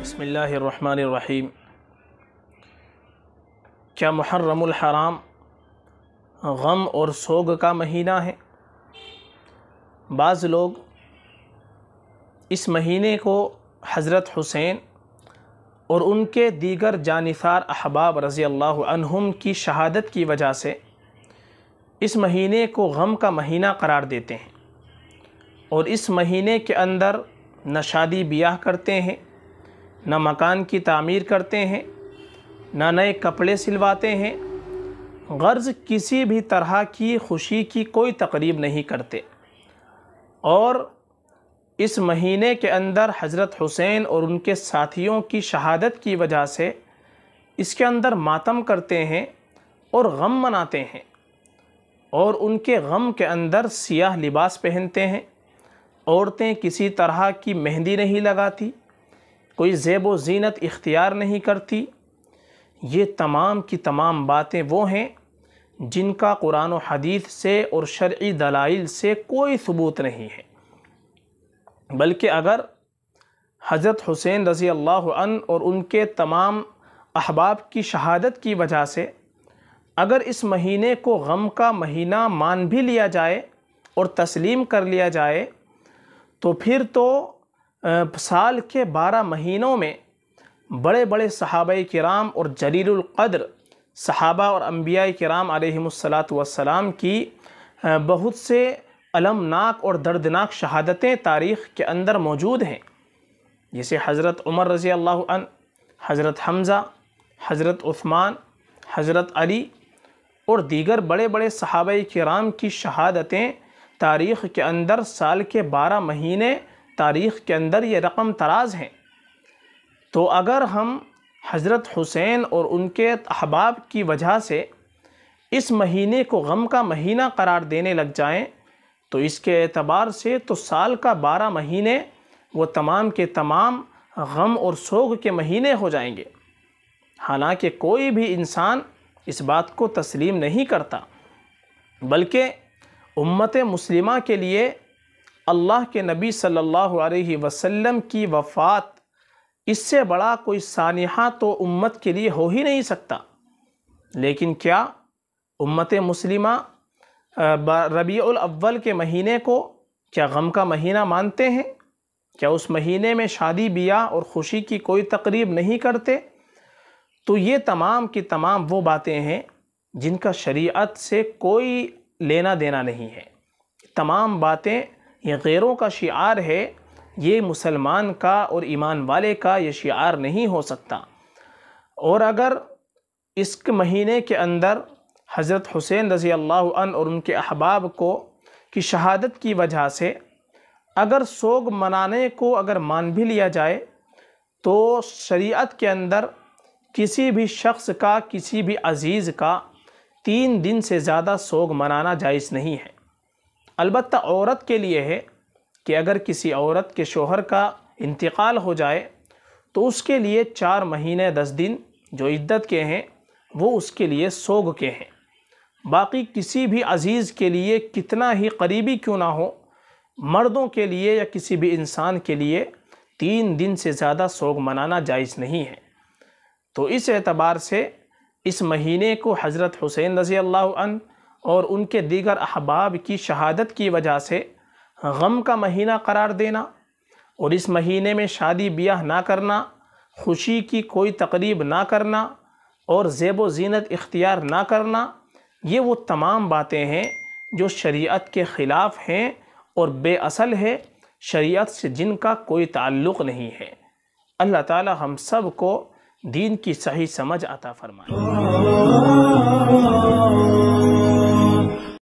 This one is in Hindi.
बसमीम क्या मुहर्रम हराम गम और सोग का महीना है बाज़ लोग इस महीने को हज़रत हुसैन और उनके दीगर जानसार अहबाब रज़ी अल्लाह की शहादत की वजह से इस महीने को गम का महीना करार देते हैं और इस महीने के अंदर न शादी ब्याह करते हैं न मकान की तामीर करते हैं न नए कपड़े सिलवाते हैं गर्ज़ किसी भी तरह की खुशी की कोई तकरीब नहीं करते और इस महीने के अंदर हज़रत हुसैन और उनके साथियों की शहादत की वजह से इसके अंदर मातम करते हैं और गम मनाते हैं और उनके गम के अंदर सियाह लिबास पहनते हैं औरतें किसी तरह की मेहंदी नहीं लगाती कोई जेब व जीनत इख्तियार नहीं करती ये तमाम की तमाम बातें वो हैं जिनका कुरान और हदीस से और शर्य दलाइल से कोई सबूत नहीं है बल्कि अगर हज़रत हुसैन रज़ी अल्लाह और उनके तमाम अहबाब की शहादत की वजह से अगर इस महीने को गम का महीना मान भी लिया जाए और तस्लीम कर लिया जाए तो फिर तो साल के बारह महीनों में बड़े बड़े सहाब कराम और जलीलक़द्र सहाबा और अम्बिया कराम आलमसलात वसलाम की बहुत से अलमनाक और दर्दनाक शहादतें तारीख़ के अंदर मौजूद हैं जैसे हज़रत उमर रज़ी अल्लाह हज़रत हमज़ा हज़रत उस्मान हज़रत अली और दीगर बड़े बड़े सहाब कराम की शहादतें तारीख़ के अंदर साल के बारह महीने तारीख़ के अंदर ये रकम तराज हैं तो अगर हम हज़रत हुसैन और उनके अहबाब की वजह से इस महीने को गम का महीना करार देने लग जाएं तो इसके अतबार से तो साल का बारह महीने वो तमाम के तमाम गम और सोग के महीने हो जाएंगे हालांकि कोई भी इंसान इस बात को तस्लीम नहीं करता बल्कि उम्मत मुस्लिम के लिए अल्लाह के नबी सल्लल्लाहु अलैहि वसल्लम की वफ़ात इससे बड़ा कोई सानहा तो उम्मत के लिए हो ही नहीं सकता लेकिन क्या उम्मत मुस्लिम रबी अव्वल के महीने को क्या गम का महीना मानते हैं क्या उस महीने में शादी ब्याह और ख़ुशी की कोई तकरीब नहीं करते तो ये तमाम की तमाम वो बातें हैं जिनका शरीयत से कोई लेना देना नहीं है तमाम बातें ये गैरों का शार है ये मुसलमान का और ईमान वाले का ये शार नहीं हो सकता और अगर इस महीने के अंदर हज़रत हुसैन रज़ी अल्लाह और उनके अहबाब को की शहादत की वजह से अगर सोग मनाने को अगर मान भी लिया जाए तो शरीयत के अंदर किसी भी शख्स का किसी भी अजीज़ का तीन दिन से ज़्यादा सोग मनाना जायज़ नहीं है अलबत् औरत के लिए है कि अगर किसी औरत के शोहर का इंतकाल हो जाए तो उसके लिए चार महीने दस दिन जो इद्दत के हैं वो उसके लिए सोग के हैं बाकी किसी भी अजीज़ के लिए कितना ही करीबी क्यों ना हो मर्दों के लिए या किसी भी इंसान के लिए तीन दिन से ज़्यादा सोग मनाना जायज़ नहीं है तो इस एतबार से इस महीने को हज़रत हुसैन रज़ी अल्लाह और उनके दीगर अहबाब की शहादत की वजह से गम का महीना करार देना और इस महीने में शादी ब्याह ना करना खुशी की कोई तकरीब ना करना और ज़ेब जीनत इख्तियार ना करना ये वो तमाम बातें हैं जो शरीयत के ख़िलाफ़ हैं और बेअसल है शरीयत से जिनका कोई ताल्लुक़ नहीं है अल्लाह ताला हम सब को दीन की सही समझ आता फरमाए